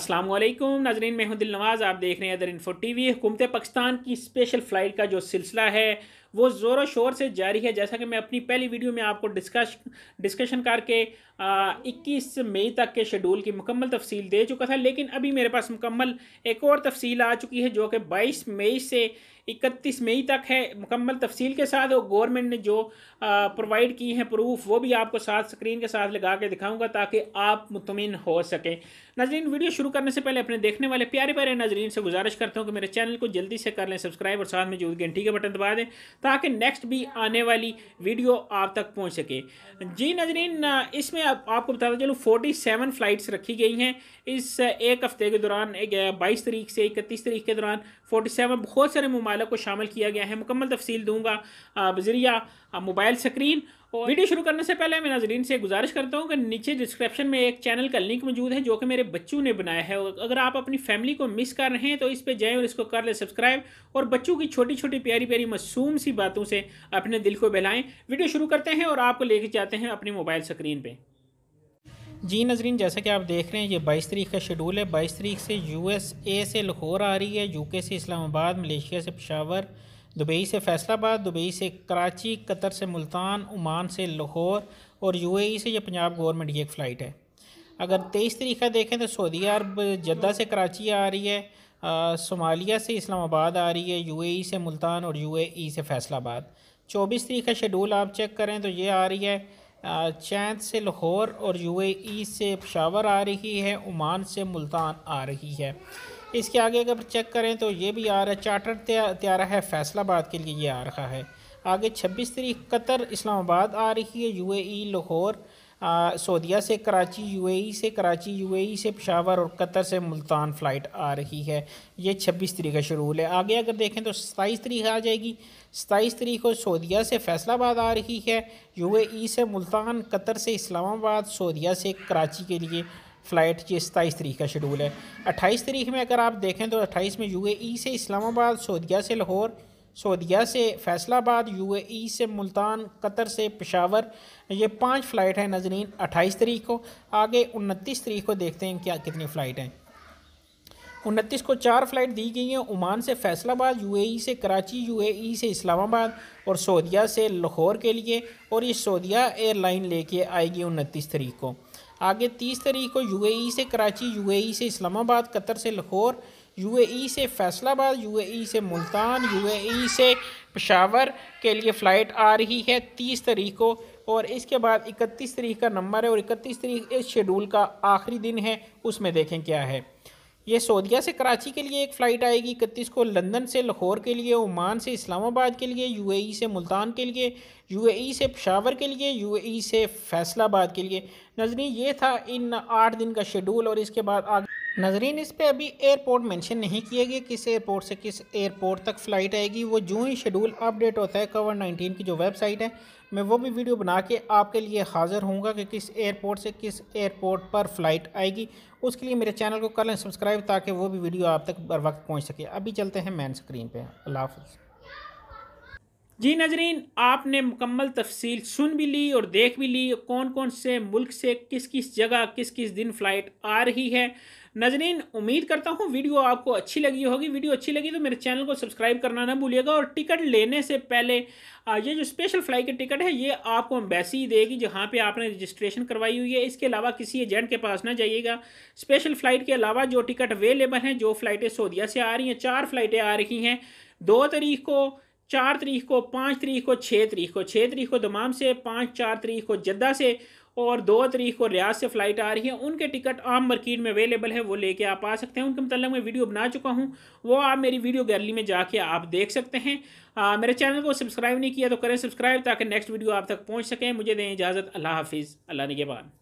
अस्सलाम वालेकुम नाजरीन मैं हूं दिल नवाज़ आप देख रहे हैं अदर इन्फो टी वी हुकूमत पाकिस्तान की स्पेशल फ़्लाइट का जो सिलसिला है वो ज़ोरों शोर से जारी है जैसा कि मैं अपनी पहली वीडियो में आपको डिस्कश डिस्कशन करके इक्कीस मई तक के शेड्यूल की मुकम्मल तफसील दे चुका था लेकिन अभी मेरे पास मुकम्मल एक और तफसील आ चुकी है जो कि बाईस मई से इकतीस मई तक है मुकम्मल तफसील के साथ और गवर्नमेंट ने जो प्रोवाइड की है प्रूफ वो भी आपको साथ स्क्रीन के साथ लगा के दिखाऊंगा ताकि आप मुतमिन हो सकें नाजरीन वीडियो शुरू करने से पहले अपने देखने वाले प्यारे प्यारे नाजरीन से गुजारिश करता हूँ कि मेरे चैनल को जल्दी से कर लें सब्सक्राइब और साथ में जो घंटी के बटन दबा दें ताकि नेक्स्ट भी आने वाली वीडियो आप तक पहुँच सके जी नजरीन इसमें आप, आपको बताता चलो फोर्टी सेवन फ़्लाइट्स रखी गई हैं इस एक हफ़्ते के दौरान बाईस तरीक से इकतीस तरीक के दौरान फोर्टी सेवन बहुत सारे ममालक को शामिल किया गया है मुकम्मल तफसील दूँगा बजरिया मोबाइल स्क्रीन और वीडियो शुरू करने से पहले मैं नाजरीन से गुजारिश करता हूँ कि नीचे डिस्क्रिप्शन में एक चैनल का लिंक मौजूद है जो कि मेरे बच्चों ने बनाया है और अगर आप अपनी फैमिली को मिस कर रहे हैं तो इस पर जाएँ और इसको कर लें सब्सक्राइब और बच्चों की छोटी छोटी प्यारी प्यारी मासूम सी बातों से अपने दिल को बहलाएँ वीडियो शुरू करते हैं और आपको लेके जाते हैं अपनी मोबाइल स्क्रीन पर जी नजरीन जैसा कि आप देख रहे हैं ये बाईस तरीक का शेड्यूल है बाईस तरीक से यूएसए से लाहौर आ रही है यूके से इस्लामाबाद मलेशिया से पशावर दुबई से फैसलाबाद दुबई से कराची कतर से मुल्तान ओमान से लाहौर और यूएई से ये पंजाब गवर्नमेंट की एक फ़्लाइट है अगर तेईस तरीक़ का देखें तो सऊदी अरब जद्दा से कराची आ रही है सोमालिया से इस्लामाबाद आ रही है यूएई से मुल्तान और यूएई से फैसलाबाद चौबीस तरीक़ का शेड्यूल आप चेक करें तो ये आ रही है चैंद से लाहौर और यूएई से पशावर आ रही है ओमान से मुल्तान आ रही है इसके आगे अगर चेक करें तो ये भी आ रहा है चार्टर त्यारा है फैसलाबाद के लिए ये आ रहा है आगे छब्बीस तरीक कतर इस्लामाबाद आ रही है यूएई e, लाहौर सऊदिया से कराची यूएई e से कराची यूएई e से पशावर और कतर से मुल्तान फ़्लाइट आ रही है ये छब्बीस तरीक का शुरू है आगे अगर देखें तो सताईस तरीक आ जाएगी सताईस तरीक को सऊदिया से फैसलाबाद आ रही है यूएई से मुल्तान कतर से इस्लामाबाद सऊदिया से कराची के लिए फ़्लाइट जी सताईस तरीक का शेड्यूल है अट्ठाईस तरीक में अगर आप देखें तो अट्ठाईस में यू e से इस्लामाबाद सऊदिया से लाहौर सऊदिया से फैसलाबाद यू e से मुल्तान कतर से पेशावर ये पांच फ़्लाइट हैं नजरीन अट्ठाईस तरीक को आगे उनतीस तरीक को देखते हैं क्या कितनी फ़्लाइट हैं उनतीस को चार फ़्लाइट दी गई हैं ओमान से फैसलाबाद यूएई e से कराची यूएई से इस्लामाबाद और सऊदिया से लाहौर के लिए और ये सऊदिया एयरलाइन लेके आएगी उनतीस तरीक को आगे तीस तारीख को यूएई से कराची यूएई से इस्लामाबाद कतर से लाहौर यूएई से फैसलाबाद यूएई से मुल्तान यूएई से पशावर के लिए फ़्लाइट आ रही है तीस तारीख को और इसके बाद इकतीस तारीख का नंबर है और इकतीस तारीख इस शेड्यूल का आखिरी दिन है उसमें देखें क्या है ये सऊदिया से कराची के लिए एक फ़्लाइट आएगी इकतीस को लंदन से लाहौर के लिए ओमान से इस्लामाबाद के लिए यूएई e से मुल्तान के लिए यूएई e से पशावर के लिए यूएई e से फैसलाबाद के लिए नजनी ये था इन आठ दिन का शेड्यूल और इसके बाद आगे नज़रीन इस पर अभी एयरपोर्ट मेंशन नहीं किए गए किस एयरपोर्ट से किस एयरपोर्ट तक फ़्लाइट आएगी वो जो ही शेड्यूल अपडेट होता है कवर नाइनटीन की जो वेबसाइट है मैं वो भी वीडियो बना के आपके लिए हाज़िर होऊंगा कि किस एयरपोर्ट से किस एयरपोर्ट पर फ़्लाइट आएगी उसके लिए मेरे चैनल को कर लें सब्सक्राइब ताकि वो भी वीडियो आप तक बर वक्त पहुँच सके अभी चलते हैं मैन स्क्रीन पर अल्लाह हाफ़ जी नजरीन आपने मुकम्मल तफसील सुन भी ली और देख भी ली कौन कौन से मुल्क से किस किस जगह किस किस दिन फ़्लाइट आ रही है नजरीन उम्मीद करता हूँ वीडियो आपको अच्छी लगी होगी वीडियो अच्छी लगी तो मेरे चैनल को सब्सक्राइब करना ना भूलिएगा और टिकट लेने से पहले ये जो स्पेशल फ्लाइट की टिकट है ये आपको अम्बेसी देगी जहाँ पे आपने रजिस्ट्रेशन करवाई हुई है इसके अलावा किसी एजेंट के पास ना जाइएगा स्पेशल फ़्लाइट के अलावा जो टिकट अवेलेबल हैं जो फ़्लाइटें सऊदिया से आ रही हैं चार फ़्लाइटें आ रही हैं दो तारीख को चार तरीक को पाँच तरीक को छः तरीक को छः तरीक को दमाम से पाँच चार तरीक को जद्दा से और दो तरीक को रियाज से फ़्लाइट आ रही है उनके टिकट आम मार्केट में अवेलेबल है वो लेके आप आ सकते हैं उनके मतलब मैं वीडियो बना चुका हूँ वो आप मेरी वीडियो गैलरी में जाके आप देख सकते हैं आ, मेरे चैनल को सब्सक्राइब नहीं किया तो करें सब्सक्राइब ताकि नेक्स्ट वीडियो आप तक पहुँच सकें मुझे दें इजाज़त अल्लाह हाफिज़ अल्लाह नगेबान